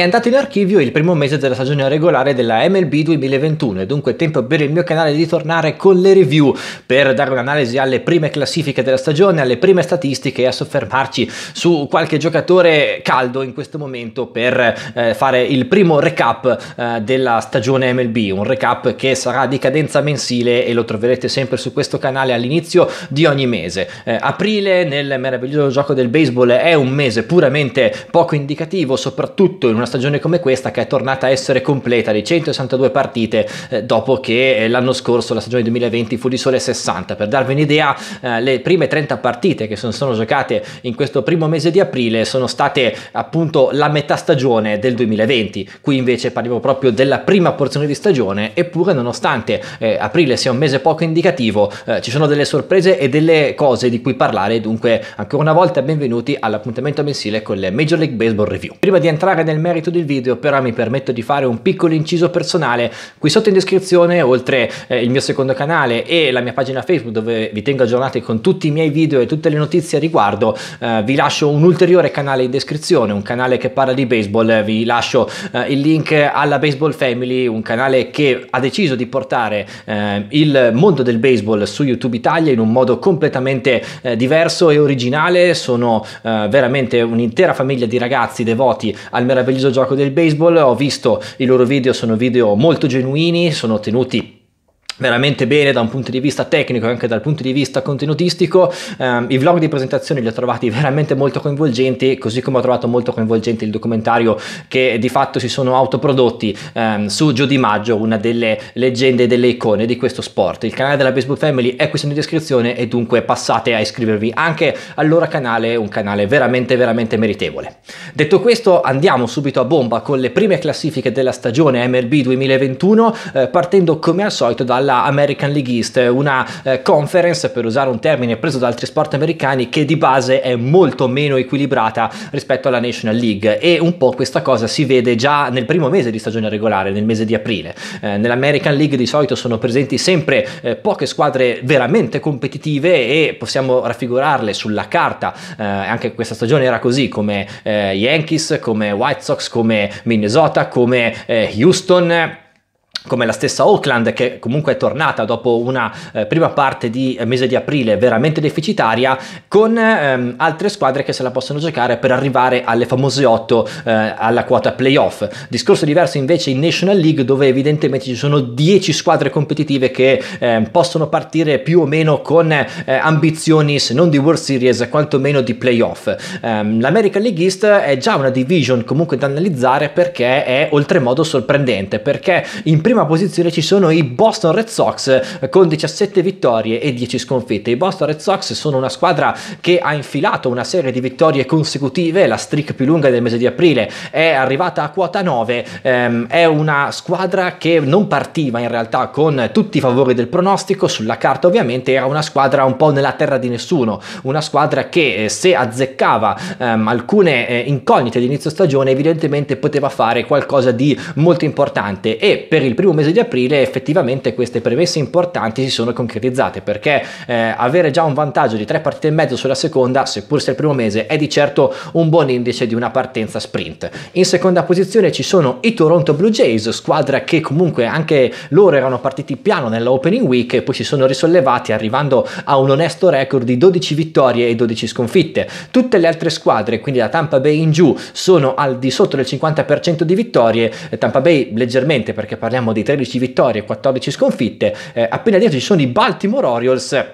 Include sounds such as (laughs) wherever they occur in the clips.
È andato in archivio il primo mese della stagione regolare della MLB 2021 e dunque è tempo per il mio canale di tornare con le review per dare un'analisi alle prime classifiche della stagione, alle prime statistiche e a soffermarci su qualche giocatore caldo in questo momento per eh, fare il primo recap eh, della stagione MLB, un recap che sarà di cadenza mensile e lo troverete sempre su questo canale all'inizio di ogni mese. Eh, aprile nel meraviglioso gioco del baseball è un mese puramente poco indicativo, soprattutto in una stagione come questa che è tornata a essere completa di 162 partite eh, dopo che eh, l'anno scorso la stagione 2020 fu di sole 60. Per darvi un'idea, eh, le prime 30 partite che sono, sono giocate in questo primo mese di aprile sono state appunto la metà stagione del 2020. Qui invece parliamo proprio della prima porzione di stagione, eppure nonostante eh, aprile sia un mese poco indicativo, eh, ci sono delle sorprese e delle cose di cui parlare, dunque ancora una volta benvenuti all'appuntamento mensile con le Major League Baseball Review. Prima di entrare nel merito gradimento del video, però mi permetto di fare un piccolo inciso personale. Qui sotto in descrizione, oltre eh, il mio secondo canale e la mia pagina Facebook dove vi tengo aggiornati con tutti i miei video e tutte le notizie a riguardo, eh, vi lascio un ulteriore canale in descrizione, un canale che parla di baseball, vi lascio eh, il link alla Baseball Family, un canale che ha deciso di portare eh, il mondo del baseball su YouTube Italia in un modo completamente eh, diverso e originale. Sono eh, veramente un'intera famiglia di ragazzi devoti al meraviglioso videogioco del baseball, ho visto i loro video, sono video molto genuini, sono tenuti veramente bene da un punto di vista tecnico e anche dal punto di vista contenutistico. Um, I vlog di presentazione li ho trovati (laughs) veramente molto coinvolgenti, così come ho trovato molto coinvolgente il documentario che di fatto si sono autoprodotti um, su Gio Di Maggio, una delle leggende e delle icone di questo sport. Il canale della Baseball Family è qui in descrizione e dunque passate a iscrivervi anche al loro canale, un canale veramente veramente meritevole. Detto questo andiamo subito a bomba con le prime classifiche della stagione MLB 2021 eh, partendo come al solito dalla alla American League East, eh, una eh, conference per usare un termine preso da altri sport americani che di base è molto meno equilibrata rispetto alla National League e un po' questa cosa si vede già nel primo mese di stagione regolare, nel mese di aprile. Eh, Nell'American League di solito sono presenti sempre eh, poche squadre veramente competitive e possiamo raffigurarle sulla carta, eh, anche questa stagione era così come eh, Yankees, come White Sox, come Minnesota, come Houston come la stessa Auckland che comunque è tornata dopo una eh, prima parte di eh, mese di aprile veramente deficitaria con ehm, altre squadre che se la possono giocare per arrivare alle famose 8 eh, alla quota playoff discorso diverso invece in National League dove evidentemente ci sono 10 squadre competitive che ehm, possono partire più o meno con eh, ambizioni se non di World Series quantomeno di playoff ehm, l'American League East è già una division comunque da analizzare perché è oltremodo sorprendente perché in prima prima posizione ci sono i Boston Red Sox eh, con 17 vittorie e 10 sconfitte. I Boston Red Sox sono una squadra che ha infilato una serie di vittorie consecutive, la streak più lunga del mese di aprile è arrivata a quota 9, ehm, è una squadra che non partiva in realtà con tutti i favori del pronostico, sulla carta ovviamente era una squadra un po' nella terra di nessuno, una squadra che eh, se azzeccava ehm, alcune eh, incognite di inizio stagione evidentemente poteva fare qualcosa di molto importante e per il primo mese di aprile effettivamente queste premesse importanti si sono concretizzate perché eh, avere già un vantaggio di tre partite e mezzo sulla seconda, seppur sia il primo mese, è di certo un buon indice di una partenza sprint. In seconda posizione ci sono i Toronto Blue Jays, squadra che comunque anche loro erano partiti piano nella opening week e poi si sono risollevati arrivando a un onesto record di 12 vittorie e 12 sconfitte. Tutte le altre squadre, quindi da Tampa Bay in giù, sono al di sotto del 50% di vittorie, Tampa Bay leggermente perché parliamo di 13 vittorie e 14 sconfitte, eh, appena dietro ci sono i Baltimore Orioles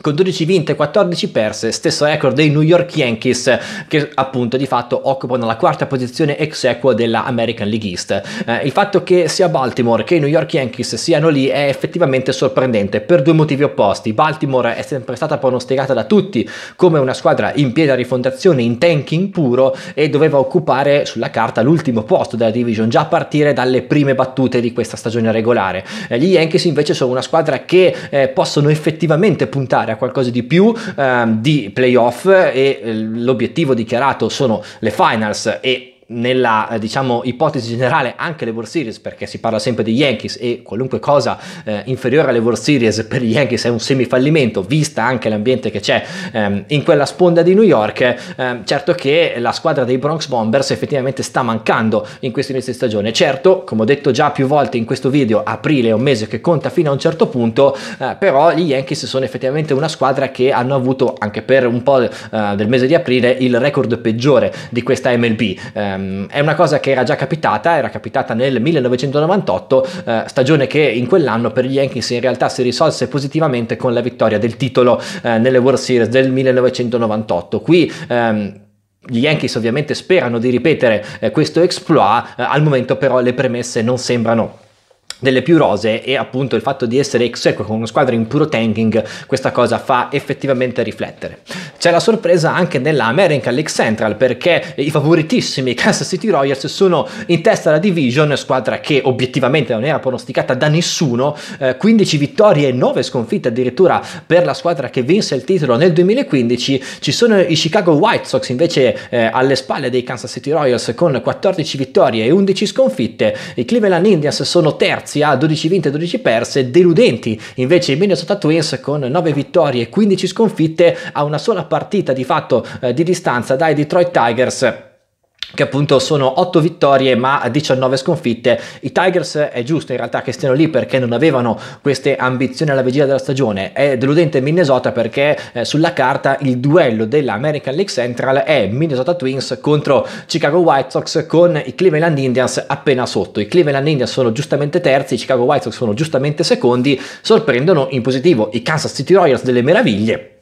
con 12 vinte e 14 perse, stesso record dei New York Yankees che appunto di fatto occupano la quarta posizione ex equo della American League East. Eh, il fatto che sia Baltimore che i New York Yankees siano lì è effettivamente sorprendente per due motivi opposti. Baltimore è sempre stata pronosticata da tutti come una squadra in piena rifondazione, in tanking puro e doveva occupare sulla carta l'ultimo posto della division già a partire dalle prime battute di questa stagione regolare. Eh, gli Yankees invece sono una squadra che eh, possono effettivamente puntare arrivare a qualcosa di più eh, di playoff e eh, l'obiettivo dichiarato sono le finals e nella eh, diciamo, ipotesi generale anche le World Series perché si parla sempre di Yankees e qualunque cosa eh, inferiore alle World Series per gli Yankees è un semifallimento vista anche l'ambiente che c'è ehm, in quella sponda di New York ehm, certo che la squadra dei Bronx Bombers effettivamente sta mancando in questo inizio di stagione certo come ho detto già più volte in questo video aprile è un mese che conta fino a un certo punto eh, però gli Yankees sono effettivamente una squadra che hanno avuto anche per un po' eh, del mese di aprile il record peggiore di questa MLB ehm, Ehm, è una cosa che era già capitata, era capitata nel 1998, eh, stagione che in quell'anno per gli Yankees in realtà si risolse positivamente con la vittoria del titolo eh, nelle World Series del 1998. Qui ehm, gli Yankees ovviamente sperano di ripetere eh, questo exploit, eh, al momento però le premesse non sembrano delle più rose e appunto il fatto di essere ex equo con una squadra in puro tanking questa cosa fa effettivamente riflettere c'è la sorpresa anche nella American League Central perché i favoritissimi (laughs) Kansas City Royals sono in testa alla division squadra che obiettivamente non era pronosticata da nessuno eh, 15 vittorie e 9 sconfitte addirittura per la squadra che vinse il titolo nel 2015 ci sono i Chicago White Sox invece eh, alle spalle dei Kansas City Royals con 14 vittorie e 11 sconfitte i Cleveland Indians sono terzi piazzarsi a 12 vinte e 12 perse, deludenti. Invece i Minnesota Twins con 9 vittorie e 15 sconfitte a una sola partita di fatto eh, di distanza dai Detroit Tigers che appunto sono 8 vittorie ma 19 sconfitte. I Tigers è giusto in realtà che stiano lì perché non avevano queste ambizioni alla vigilia della stagione. È deludente Minnesota perché eh, sulla carta il duello dell'American League Central è Minnesota Twins contro Chicago White Sox con i Cleveland Indians appena sotto. I Cleveland Indians sono giustamente terzi, i Chicago White Sox sono giustamente secondi, sorprendono in positivo i Kansas City Royals delle meraviglie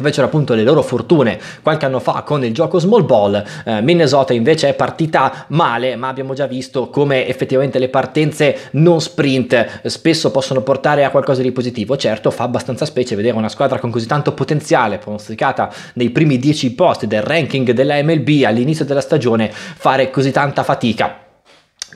che fecero appunto le loro fortune qualche anno fa con il gioco small ball. Eh, Minnesota invece è partita male, ma abbiamo già visto come effettivamente le partenze non sprint spesso possono portare a qualcosa di positivo. Certo, fa abbastanza specie vedere una squadra con così tanto potenziale, pronosticata nei primi 10 posti del ranking della MLB all'inizio della stagione, fare così tanta fatica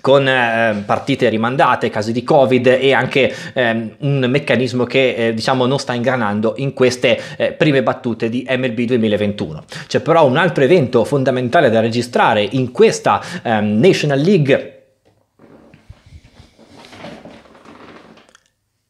con eh, partite rimandate, casi di Covid e anche ehm, un meccanismo che eh, diciamo non sta ingranando in queste eh, prime battute di MLB 2021. C'è però un altro evento fondamentale da registrare in questa ehm, National League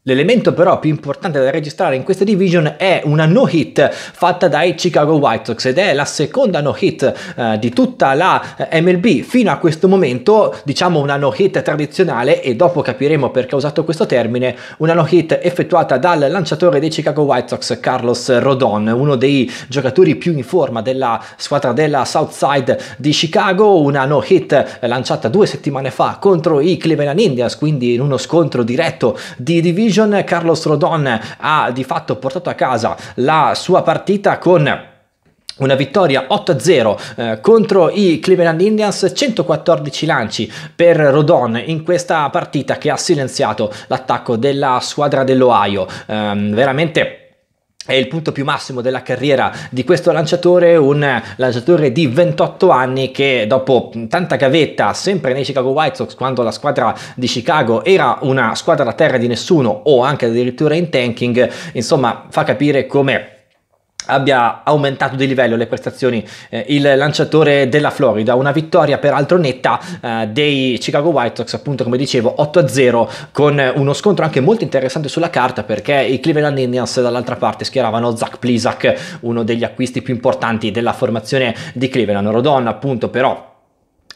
L'elemento però più importante da registrare in questa division è una no hit fatta dai Chicago White Sox ed è la seconda no hit eh, di tutta la eh, MLB fino a questo momento, diciamo una no hit tradizionale e dopo capiremo perché ho usato questo termine, una no hit effettuata dal lanciatore dei Chicago White Sox Carlos Rodon, uno dei giocatori più in forma della squadra della Southside di Chicago, una no hit lanciata due settimane fa contro i Cleveland Indians, quindi in uno scontro diretto di division Division, Carlos Rodon ha di fatto portato a casa la sua partita con una vittoria 8-0 eh, contro i Cleveland Indians, 114 lanci per Rodon in questa partita che ha silenziato l'attacco della squadra dell'Ohio. Eh, veramente è il punto più massimo della carriera di questo lanciatore, un lanciatore di 28 anni che dopo tanta gavetta sempre nei Chicago White Sox quando la squadra di Chicago era una squadra da terra di nessuno o anche addirittura in tanking, insomma fa capire come abbia aumentato di livello le prestazioni eh, il lanciatore della Florida una vittoria peraltro netta eh, dei Chicago White Sox appunto come dicevo 8-0 con uno scontro anche molto interessante sulla carta perché i Cleveland Indians dall'altra parte schieravano Zach Plisak uno degli acquisti più importanti della formazione di Cleveland Rodon appunto però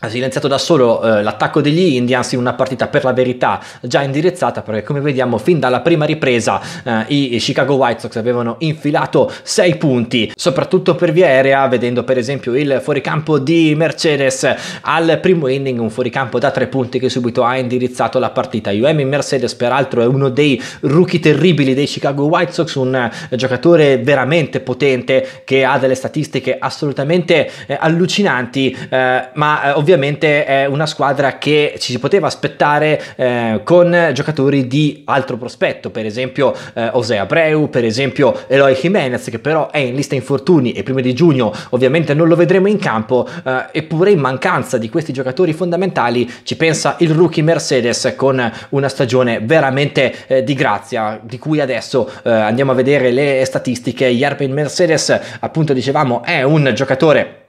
ha silenziato da solo eh, l'attacco degli Indians in una partita per la verità già indirizzata perché come vediamo fin dalla prima ripresa eh, i Chicago White Sox avevano infilato 6 punti soprattutto per via aerea vedendo per esempio il fuoricampo di Mercedes al primo inning un fuoricampo da 3 punti che subito ha indirizzato la partita Yuemi Mercedes peraltro è uno dei rookie terribili dei Chicago White Sox un eh, giocatore veramente potente che ha delle statistiche assolutamente eh, allucinanti eh, ma eh, ovviamente ovviamente è una squadra che ci si poteva aspettare eh, con giocatori di altro prospetto, per esempio eh, Osea Preu, per esempio Eloy Jimenez, che però è in lista infortuni e prima di giugno ovviamente non lo vedremo in campo, eh, eppure in mancanza di questi giocatori fondamentali ci pensa il rookie Mercedes con una stagione veramente eh, di grazia, di cui adesso eh, andiamo a vedere le statistiche. Jarpen Mercedes, appunto dicevamo, è un giocatore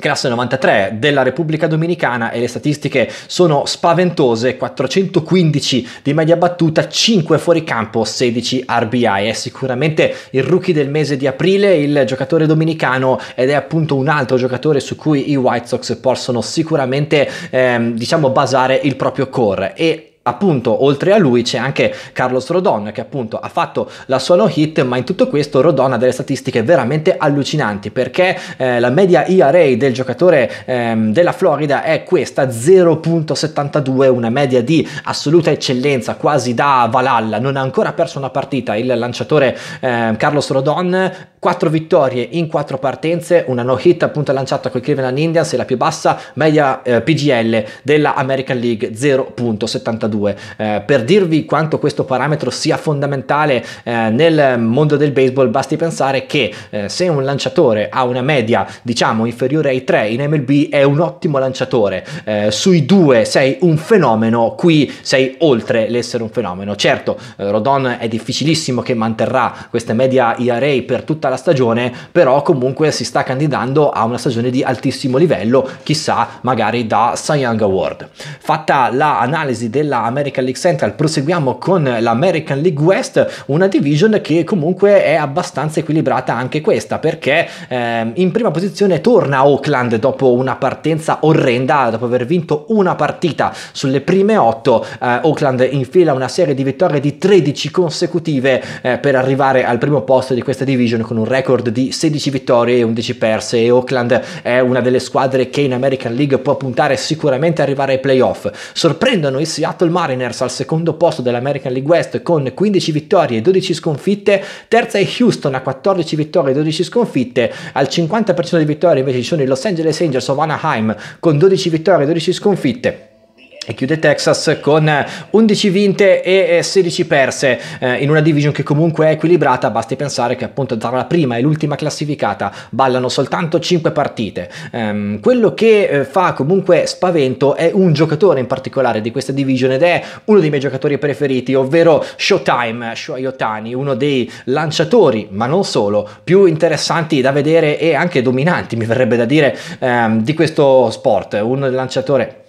classe 93 della Repubblica Dominicana e le statistiche sono spaventose, 415 di media battuta, 5 fuori campo, 16 RBI, è sicuramente il rookie del mese di aprile, il giocatore dominicano ed è appunto un altro giocatore su cui i White Sox possono sicuramente ehm, diciamo basare il proprio core e appunto oltre a lui c'è anche Carlos Rodon che appunto ha fatto la sua no hit ma in tutto questo Rodon ha delle statistiche veramente allucinanti perché eh, la media ERA del giocatore ehm, della Florida è questa 0.72 una media di assoluta eccellenza quasi da Valhalla non ha ancora perso una partita il lanciatore eh, Carlos Rodon 4 vittorie in 4 partenze una no hit appunto lanciata con i Cleveland Indians e la più bassa media eh, PGL della American League 0.72 2. Eh, per dirvi quanto questo parametro sia fondamentale eh, nel mondo del baseball, basti pensare che eh, se un lanciatore ha una media, diciamo, inferiore ai 3 in MLB, è un ottimo lanciatore. Eh, sui 2 sei un fenomeno, qui sei oltre l'essere un fenomeno. Certo, eh, Rodon è difficilissimo che manterrà questa media IRA per tutta la stagione, però comunque si sta candidando a una stagione di altissimo livello, chissà, magari da Cy Young Award. Fatta l'analisi della American League Central proseguiamo con l'American League West, una division che comunque è abbastanza equilibrata anche questa, perché ehm, in prima posizione torna Oakland dopo una partenza orrenda, dopo aver vinto una partita sulle prime otto, eh, Oakland infila una serie di vittorie di 13 consecutive eh, per arrivare al primo posto di questa division con un record di 16 vittorie e 11 perse e Oakland è una delle squadre che in American League può puntare sicuramente a arrivare ai playoff. Sorprendono i Seattle Mariners al secondo posto dell'American League West con 15 vittorie e 12 sconfitte, terza è Houston a 14 vittorie e 12 sconfitte, al 50% di vittorie invece ci sono i Los Angeles Angels of Anaheim con 12 vittorie e 12 sconfitte e chiude Texas con 11 vinte e 16 perse eh, in una division che comunque è equilibrata, basti pensare che appunto tra la prima e l'ultima classificata ballano soltanto 5 partite. Ehm, quello che eh, fa comunque spavento è un giocatore in particolare di questa division ed è uno dei miei giocatori preferiti, ovvero Showtime Shoyotani, uno dei lanciatori, ma non solo, più interessanti da vedere e anche dominanti, mi verrebbe da dire, ehm, di questo sport, un lanciatore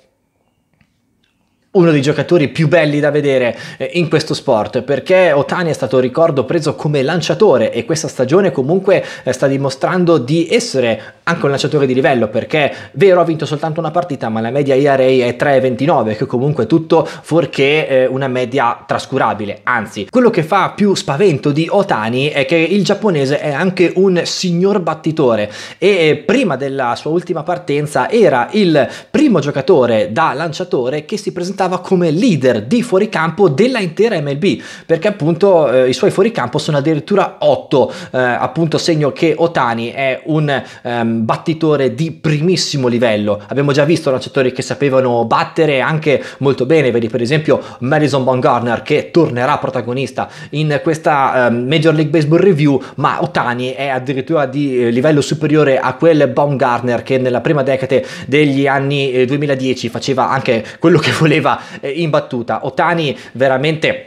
uno dei giocatori più belli da vedere eh, in questo sport perché Otani è stato ricordo preso come lanciatore e questa stagione comunque eh, sta dimostrando di essere anche un lanciatore di livello perché vero ha vinto soltanto una partita ma la media IRA è 3,29 che comunque è tutto fuorché eh, una media trascurabile anzi quello che fa più spavento di Otani è che il giapponese è anche un signor battitore e prima della sua ultima partenza era il primo primo giocatore da lanciatore che si presentava come leader di fuoricampo della intera MLB, perché appunto eh, i suoi fuoricampo sono addirittura 8, eh, appunto segno che Otani è un ehm, battitore di primissimo livello. Abbiamo già visto lanciatori che sapevano battere anche molto bene, vedi per esempio Madison Bumgarner che tornerà protagonista in questa ehm, Major League Baseball Review, ma Otani è addirittura di eh, livello superiore a quel Baumgartner che nella prima decade degli anni 2010 eh, faceva anche quello che voleva eh, in battuta. Otani veramente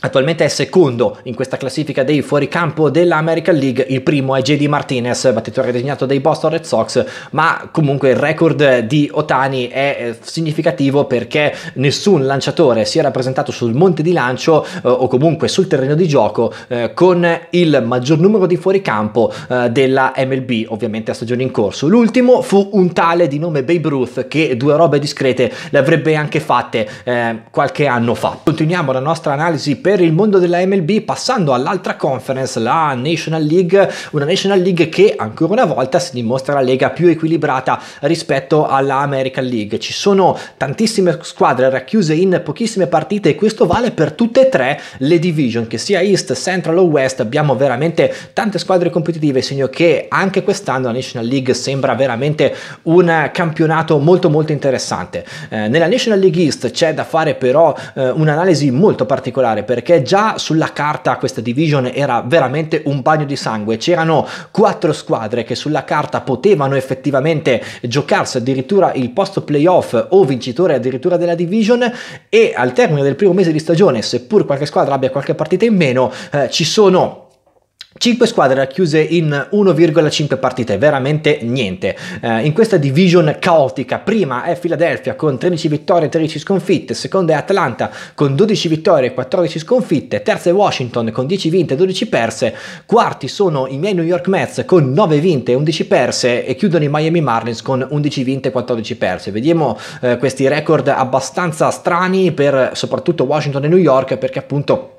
Attualmente è secondo in questa classifica dei fuoricampo della American League, il primo è JD Martinez, battitore designato dei Boston Red Sox, ma comunque il record di Otani è eh, significativo perché nessun lanciatore si era presentato sul monte di lancio eh, o comunque sul terreno di gioco eh, con il maggior numero di fuoricampo eh, della MLB, ovviamente a stagione in corso. L'ultimo fu un tale di nome Babe Ruth che due robe discrete le avrebbe anche fatte eh, qualche anno fa. Continuiamo la nostra analisi per il mondo della MLB passando all'altra conference, la National League, una National League che ancora una volta si dimostra la lega più equilibrata rispetto alla American League. Ci sono tantissime squadre racchiuse in pochissime partite e questo vale per tutte e tre le division, che sia East, Central o West, abbiamo veramente tante squadre competitive, segno che anche quest'anno la National League sembra veramente un campionato molto molto interessante. Eh, nella National League East c'è da fare però eh, un'analisi molto particolare per perché già sulla carta questa division era veramente un bagno di sangue, c'erano quattro squadre che sulla carta potevano effettivamente giocarsi addirittura il post playoff o vincitore addirittura della division e al termine del primo mese di stagione, seppur qualche squadra abbia qualche partita in meno, eh, ci sono 5 squadre racchiuse in 1,5 partite, veramente niente. Eh, in questa division caotica, prima è Philadelphia con 13 vittorie e 13 sconfitte, seconda è Atlanta con 12 vittorie e 14 sconfitte, terza è Washington con 10 vinte e 12 perse, quarti sono i miei New York Mets con 9 vinte e 11 perse e chiudono i Miami Marlins con 11 vinte e 14 perse. Vediamo eh, questi record abbastanza strani per soprattutto Washington e New York perché appunto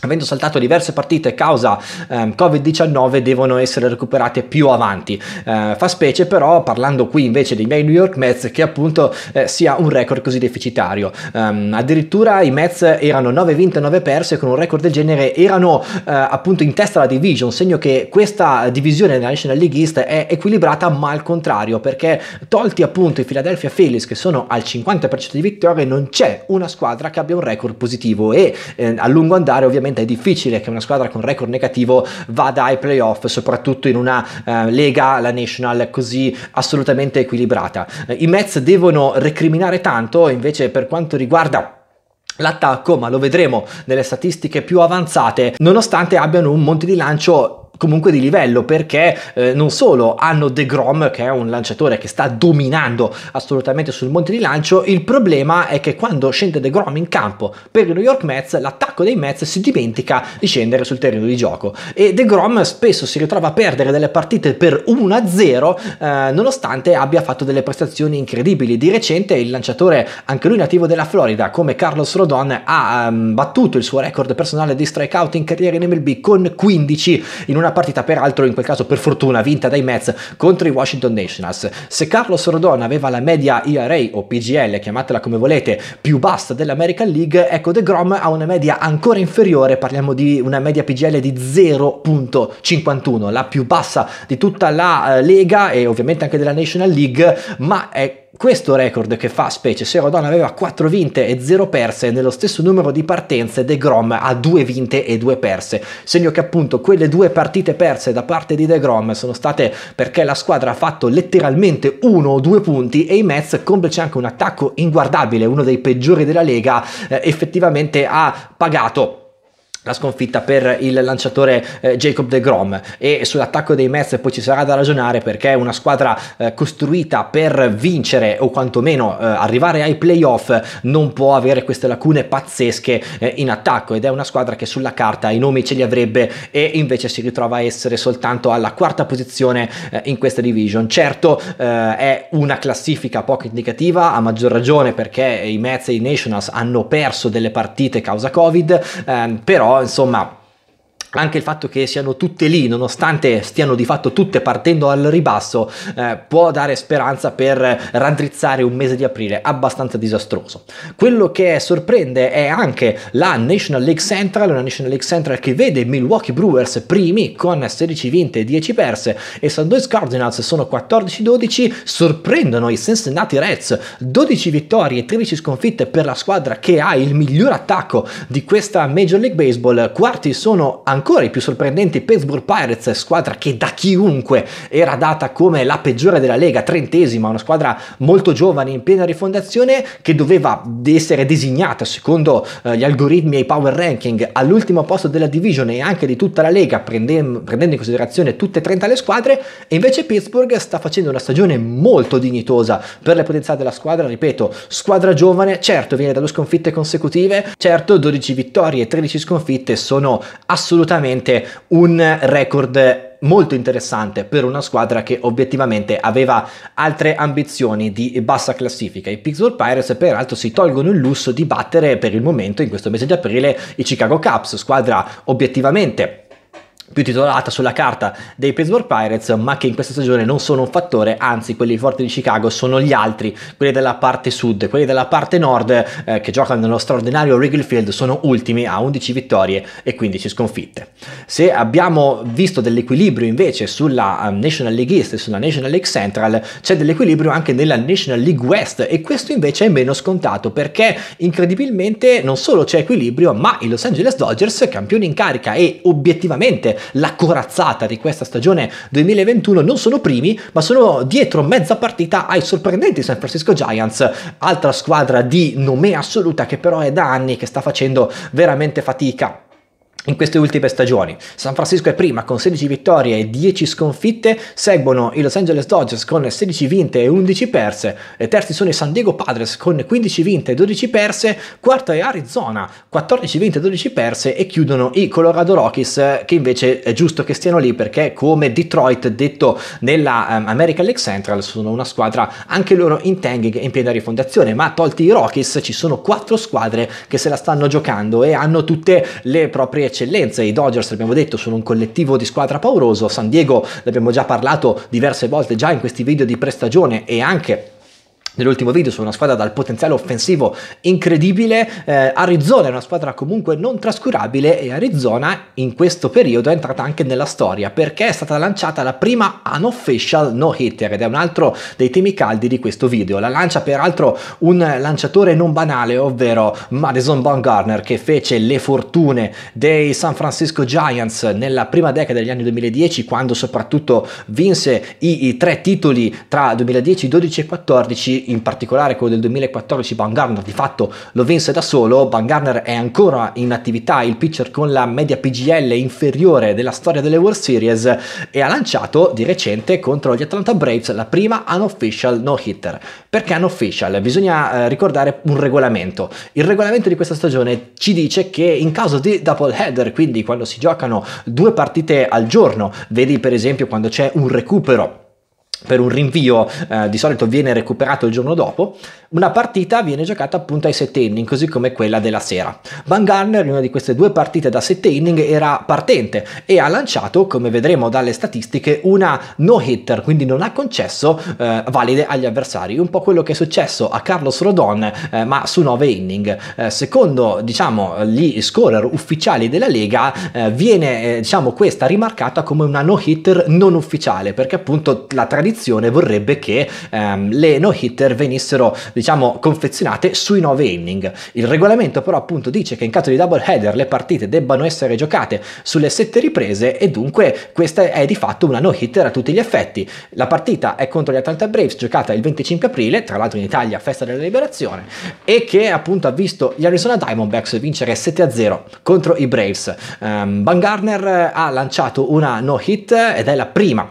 avendo saltato diverse partite causa ehm, Covid-19 devono essere recuperate più avanti. Eh, fa specie però parlando qui invece dei miei New York Mets che appunto eh, sia un record così deficitario. Um, addirittura i Mets erano 9 vinte e 9 perse con un record del genere erano eh, appunto in testa alla division, segno che questa divisione della National League East è equilibrata ma al contrario perché tolti appunto i Philadelphia Phillies che sono al 50% di vittorie non c'è una squadra che abbia un record positivo e eh, a lungo andare ovviamente ovviamente è difficile che una squadra con record negativo vada ai playoff, soprattutto in una eh, lega, la National, così assolutamente equilibrata. Eh, I Mets devono recriminare tanto, invece per quanto riguarda l'attacco, ma lo vedremo nelle statistiche più avanzate, nonostante abbiano un monte di lancio comunque di livello perché eh, non solo hanno The Grom che è un lanciatore che sta dominando assolutamente sul monte di lancio il problema è che quando scende The Grom in campo per i New York Mets l'attacco dei Mets si dimentica di scendere sul terreno di gioco e The Grom spesso si ritrova a perdere delle partite per 1-0 eh, nonostante abbia fatto delle prestazioni incredibili di recente il lanciatore anche lui nativo della Florida come Carlos Rodon ha um, battuto il suo record personale di strikeout in carriera in MLB con 15 in una una partita peraltro in quel caso per fortuna vinta dai Mets contro i Washington Nationals. Se Carlos Rodon aveva la media ERA o PGL, chiamatela come volete, più bassa dell'American League, ecco De Grom ha una media ancora inferiore, parliamo di una media PGL di 0.51, la più bassa di tutta la eh, Lega e ovviamente anche della National League, ma è questo record che fa specie se Rodon aveva 4 vinte e 0 perse nello stesso numero di partenze, De Grom ha 2 vinte e 2 perse, segno che appunto quelle due partite perse da parte di De Grom sono state perché la squadra ha fatto letteralmente 1 o 2 punti e i Mets, complice anche un attacco inguardabile, uno dei peggiori della Lega, eh, effettivamente ha pagato la sconfitta per il lanciatore eh, Jacob De Grom e sull'attacco dei Mets poi ci sarà da ragionare perché è una squadra eh, costruita per vincere o quantomeno eh, arrivare ai playoff non può avere queste lacune pazzesche eh, in attacco ed è una squadra che sulla carta i nomi ce li avrebbe e invece si ritrova a essere soltanto alla quarta posizione eh, in questa division certo eh, è una classifica poco indicativa a maggior ragione perché i Mets e i Nationals hanno perso delle partite causa covid ehm, però or so map anche il fatto che siano tutte lì, nonostante stiano di fatto tutte partendo al ribasso, eh, può dare speranza per raddrizzare un mese di aprile abbastanza disastroso. Quello che sorprende è anche la National League Central, una National League Central che vede Milwaukee Brewers primi con 16 vinte e 10 perse e San Louis Cardinals sono 14-12, sorprendono i Cincinnati Reds, 12 vittorie e 13 sconfitte per la squadra che ha il miglior attacco di questa Major League Baseball, quarti sono ancora ancora i più sorprendenti Pittsburgh Pirates, squadra che da chiunque era data come la peggiore della Lega, trentesima, una squadra molto giovane in piena rifondazione che doveva essere designata secondo eh, gli algoritmi e i power ranking all'ultimo posto della division e anche di tutta la Lega, prendendo in considerazione tutte e 30 le squadre, e invece Pittsburgh sta facendo una stagione molto dignitosa per le potenzialità della squadra, ripeto, squadra giovane, certo viene da due sconfitte consecutive, certo 12 vittorie e 13 sconfitte sono assolutamente sicuramente un record molto interessante per una squadra che obiettivamente aveva altre ambizioni di bassa classifica. I Pittsburgh Pirates peraltro si tolgono il lusso di battere per il momento in questo mese di aprile i Chicago Cubs, squadra obiettivamente più titolata sulla carta dei Pittsburgh Pirates, ma che in questa stagione non sono un fattore, anzi quelli forti di Chicago sono gli altri, quelli della parte sud, quelli della parte nord eh, che giocano nello straordinario Wrigley Field sono ultimi a 11 vittorie e 15 sconfitte. Se abbiamo visto dell'equilibrio invece sulla eh, National League East e sulla National League Central, c'è dell'equilibrio anche nella National League West e questo invece è meno scontato perché incredibilmente non solo c'è equilibrio, ma i Los Angeles Dodgers, campioni in carica e obiettivamente la corazzata di questa stagione 2021, non sono primi, ma sono dietro mezza partita ai sorprendenti San Francisco Giants, altra squadra di nome assoluta che però è da anni che sta facendo veramente fatica in queste ultime stagioni. San Francisco è prima con 16 vittorie e 10 sconfitte, seguono i Los Angeles Dodgers con 16 vinte e 11 perse, e terzi sono i San Diego Padres con 15 vinte e 12 perse, quarta è Arizona, 14 vinte e 12 perse e chiudono i Colorado Rockies che invece è giusto che stiano lì perché come Detroit detto nella um, American League Central sono una squadra anche loro in tanking e in piena rifondazione, ma tolti i Rockies ci sono quattro squadre che se la stanno giocando e hanno tutte le proprie eccellenza. I Dodgers, abbiamo detto, sono un collettivo di squadra pauroso. San Diego, l'abbiamo già parlato diverse volte già in questi video di prestagione e anche nell'ultimo video su una squadra dal potenziale offensivo incredibile. Eh, Arizona è una squadra comunque non trascurabile e Arizona in questo periodo è entrata anche nella storia perché è stata lanciata la prima unofficial no hitter ed è un altro dei temi caldi di questo video. La lancia peraltro un lanciatore non banale, ovvero Madison Baumgartner che fece le fortune dei San Francisco Giants nella prima decada degli anni 2010 quando soprattutto vinse i, i tre titoli tra 2010, 12 e 14 in particolare quello del 2014 Baumgartner di fatto lo vinse da solo, Baumgartner è ancora in attività il pitcher con la media PGL inferiore della storia delle World Series e ha lanciato di recente contro gli Atlanta Braves la prima unofficial no hitter. Perché unofficial? Bisogna eh, ricordare un regolamento. Il regolamento di questa stagione ci dice che in caso di double header, quindi quando si giocano due partite al giorno, vedi per esempio quando c'è un recupero per un rinvio eh, di solito viene recuperato il giorno dopo, una partita viene giocata appunto ai sette inning, così come quella della sera. Van Gunner, in una di queste due partite da sette inning era partente e ha lanciato, come vedremo dalle statistiche, una no hitter, quindi non ha concesso eh, valide agli avversari, un po' quello che è successo a Carlos Rodon, eh, ma su nove inning. Eh, secondo, diciamo, gli scorer ufficiali della Lega, eh, viene, eh, diciamo, questa rimarcata come una no hitter non ufficiale, perché appunto la tradizione tradizione vorrebbe che ehm, le no-hitter venissero, diciamo, confezionate sui 9 inning. Il regolamento però appunto dice che in caso di double header le partite debbano essere giocate sulle 7 riprese e dunque questa è di fatto una no-hitter a tutti gli effetti. La partita è contro gli Atlanta Braves, giocata il 25 aprile, tra l'altro in Italia festa della liberazione, e che appunto ha visto gli Arizona Diamondbacks vincere 7-0 contro i Braves. Ehm, um, Van Garner eh, ha lanciato una no-hit ed è la prima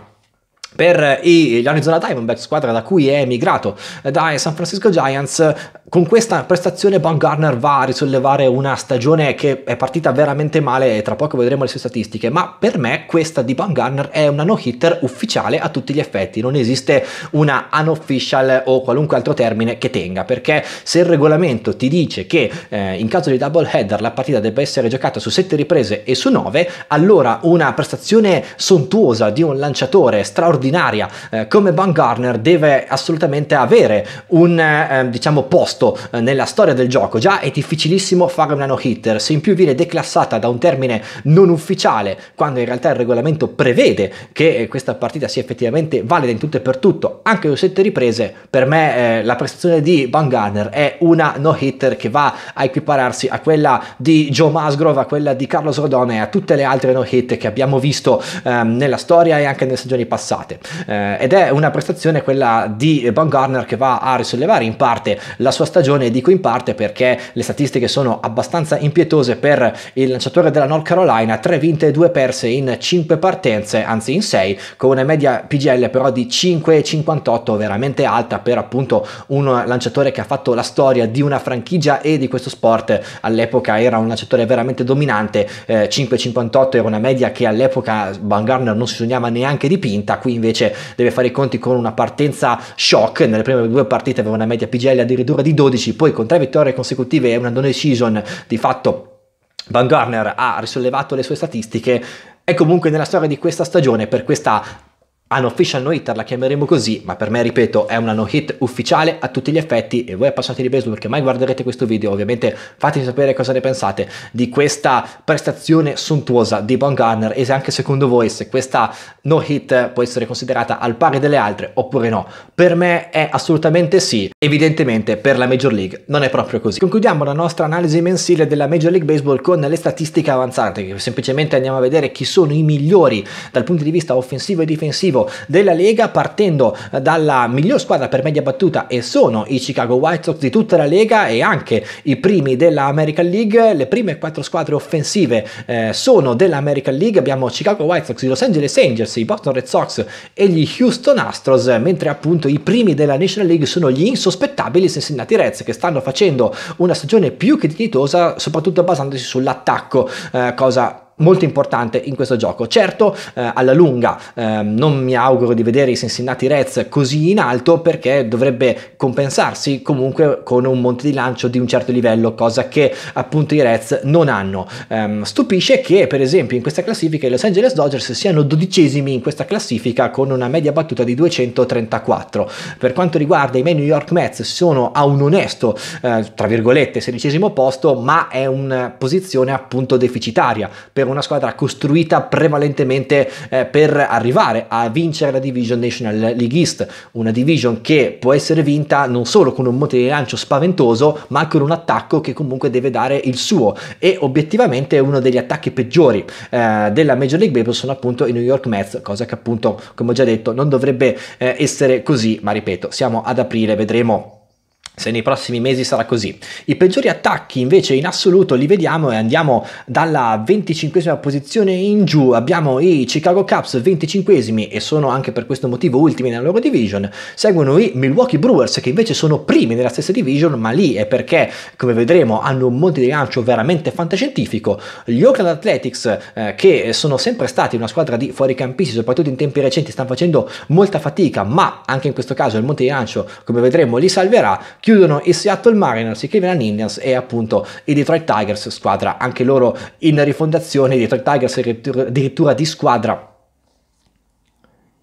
per gli Arizona Diamondbacks, squadra da cui è emigrato eh, dai San Francisco Giants. Con questa prestazione Baumgartner va a risollevare una stagione che è partita veramente male e tra poco vedremo le sue statistiche, ma per me questa di Baumgartner è una no-hitter ufficiale a tutti gli effetti, non esiste una unofficial o qualunque altro termine che tenga, perché se il regolamento ti dice che eh, in caso di double header la partita debba essere giocata su 7 riprese e su 9, allora una prestazione sontuosa di un lanciatore straordinario straordinaria eh, come Baumgartner deve assolutamente avere un eh, diciamo posto eh, nella storia del gioco già è difficilissimo fare una no hitter se in più viene declassata da un termine non ufficiale quando in realtà il regolamento prevede che eh, questa partita sia effettivamente valida in tutto e per tutto anche su sette riprese per me eh, la prestazione di Baumgartner è una no hitter che va a equipararsi a quella di Joe Musgrove a quella di Carlos Rodone e a tutte le altre no hit che abbiamo visto ehm, nella storia e anche nelle stagioni passate forte eh, ed è una prestazione quella di Baumgartner che va a risollevare in parte la sua stagione dico in parte perché le statistiche sono abbastanza impietose per il lanciatore della North Carolina 3 vinte e 2 perse in 5 partenze anzi in 6 con una media PGL però di 5,58 veramente alta per appunto un lanciatore che ha fatto la storia di una franchigia e di questo sport all'epoca era un lanciatore veramente dominante eh, 5,58 era una media che all'epoca Baumgartner non si sognava neanche dipinta qui invece invece deve fare i conti con una partenza shock, nelle prime due partite aveva una media PGL addirittura di 12, poi con tre vittorie consecutive e una non decision di fatto Van Garner ha risollevato le sue statistiche, è comunque nella storia di questa stagione per questa official no hitter, la chiameremo così, ma per me, ripeto, è una no hit ufficiale a tutti gli effetti e voi appassionati di baseball che mai guarderete questo video, ovviamente fatemi sapere cosa ne pensate di questa prestazione sontuosa di Bon Garner e se anche secondo voi se questa no hit può essere considerata al pari delle altre oppure no. Per me è assolutamente sì, evidentemente per la Major League non è proprio così. Concludiamo la nostra analisi mensile della Major League Baseball con le statistiche avanzate, che semplicemente andiamo a vedere chi sono i migliori dal punto di vista offensivo e difensivo della Lega partendo dalla miglior squadra per media battuta e sono i Chicago White Sox di tutta la Lega e anche i primi della American League. Le prime quattro squadre offensive eh, sono American League, abbiamo Chicago White Sox, i Los Angeles Angels, i Boston Red Sox e gli Houston Astros, mentre appunto i primi della National League sono gli insospettabili Cincinnati Reds che stanno facendo una stagione più che dignitosa, soprattutto basandosi sull'attacco, eh, cosa molto importante in questo gioco. Certo, eh, alla lunga eh, non mi auguro di vedere i Cincinnati Reds così in alto perché dovrebbe compensarsi comunque con un monte di lancio di un certo livello, cosa che appunto i Reds non hanno. Eh, stupisce che per esempio in questa classifica i Los Angeles Dodgers siano dodicesimi in questa classifica con una media battuta di 234. Per quanto riguarda i New York Mets sono a un onesto, eh, tra virgolette, sedicesimo posto, ma è una posizione appunto deficitaria. Per avere una squadra costruita prevalentemente eh, per arrivare a vincere la division National League East, una division che può essere vinta non solo con un monte di lancio spaventoso, ma con un attacco che comunque deve dare il suo e obiettivamente uno degli attacchi peggiori eh, della Major League Baseball sono appunto i New York Mets, cosa che appunto, come ho già detto, non dovrebbe eh, essere così, ma ripeto, siamo ad aprile, vedremo se nei prossimi mesi sarà così. I peggiori attacchi invece in assoluto li vediamo e andiamo dalla 25esima posizione in giù, abbiamo i Chicago Cubs 25esimi e sono anche per questo motivo ultimi nella loro division, seguono i Milwaukee Brewers che invece sono primi nella stessa division ma lì è perché come vedremo hanno un monte di lancio veramente fantascientifico, gli Oakland Athletics eh, che sono sempre stati una squadra di fuoricampisti soprattutto in tempi recenti stanno facendo molta fatica ma anche in questo caso il monte di lancio come vedremo li salverà Chiudono i Seattle Mariners, i Cleveland Indians e appunto i Detroit Tigers, squadra anche loro in rifondazione, i Detroit Tigers addirittura di squadra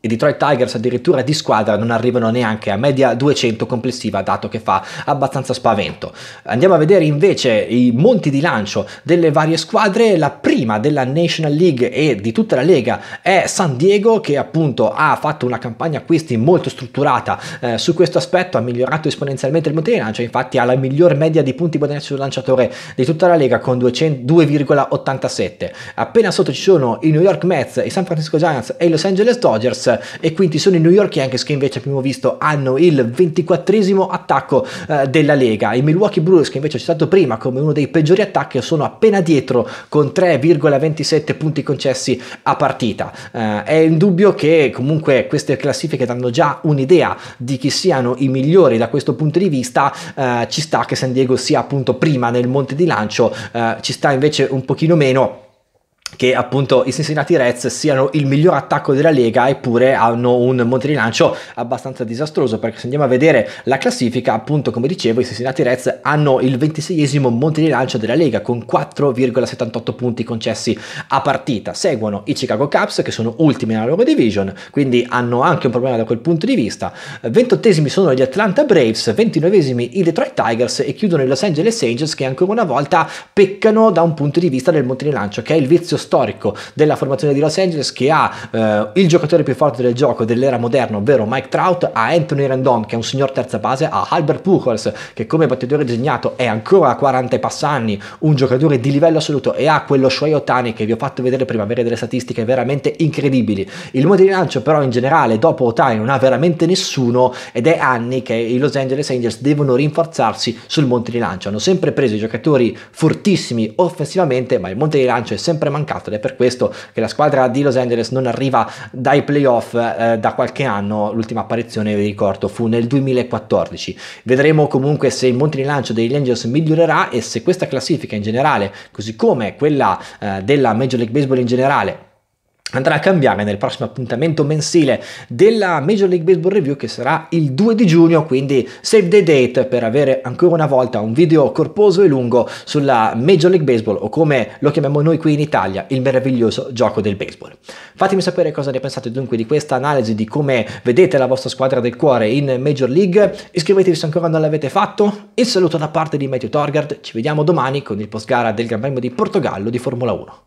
i Detroit Tigers addirittura di squadra non arrivano neanche a media 200 complessiva, dato che fa abbastanza spavento. Andiamo a vedere invece i monti di lancio delle varie squadre. La prima della National League e di tutta la Lega è San Diego, che appunto ha fatto una campagna acquisti molto strutturata eh, su questo aspetto, ha migliorato esponenzialmente il monte di lancio, infatti ha la miglior media di punti guadagnati sul lanciatore di tutta la Lega con 2,87. Appena sotto ci sono i New York Mets, i San Francisco Giants e i Los Angeles Dodgers e quindi sono i New York Yankees che invece abbiamo visto hanno il ventiquattresimo attacco eh, della Lega. I Milwaukee Brewers che invece ho citato prima come uno dei peggiori attacchi sono appena dietro con 3,27 punti concessi a partita. Eh, è indubbio che comunque queste classifiche danno già un'idea di chi siano i migliori da questo punto di vista. Eh, ci sta che San Diego sia appunto prima nel monte di lancio, eh, ci sta invece un pochino meno che appunto i Cincinnati Reds siano il miglior attacco della Lega eppure hanno un monte di lancio abbastanza disastroso perché se andiamo a vedere la classifica appunto come dicevo i Cincinnati Reds hanno il 26esimo monte di lancio della Lega con 4,78 punti concessi a partita seguono i Chicago Cubs che sono ultimi nella loro division quindi hanno anche un problema da quel punto di vista 28esimi sono gli Atlanta Braves 29esimi i Detroit Tigers e chiudono i Los Angeles Angels che ancora una volta peccano da un punto di vista del monte di lancio che è il vizio storico della formazione di Los Angeles che ha eh, il giocatore più forte del gioco dell'era moderna, ovvero Mike Trout, a Anthony Rendon che è un signor terza base, a Albert Pujols che come battitore disegnato è ancora a 40 e passa anni, un giocatore di livello assoluto e ha quello Shohei Otani che vi ho fatto vedere prima, avere delle statistiche veramente incredibili. Il modo di lancio però in generale dopo Otani non ha veramente nessuno ed è anni che i Los Angeles Angels devono rinforzarsi sul monte di lancio. Hanno sempre preso i giocatori fortissimi offensivamente, ma il monte di lancio è sempre mancato mancato ed è per questo che la squadra di Los Angeles non arriva dai playoff eh, da qualche anno, l'ultima apparizione vi ricordo fu nel 2014. Vedremo comunque se il monte di lancio degli Angels migliorerà e se questa classifica in generale, così come quella eh, della Major League Baseball in generale, andrà a cambiare nel prossimo appuntamento mensile della Major League Baseball Review che sarà il 2 di giugno, quindi save the date per avere ancora una volta un video corposo e lungo sulla Major League Baseball o come lo chiamiamo noi qui in Italia, il meraviglioso gioco del baseball. Fatemi sapere cosa ne pensate dunque di questa analisi di come vedete la vostra squadra del cuore in Major League, iscrivetevi se ancora non l'avete fatto, il saluto da parte di Matthew Torgard, ci vediamo domani con il post gara del Gran Premio di Portogallo di Formula 1.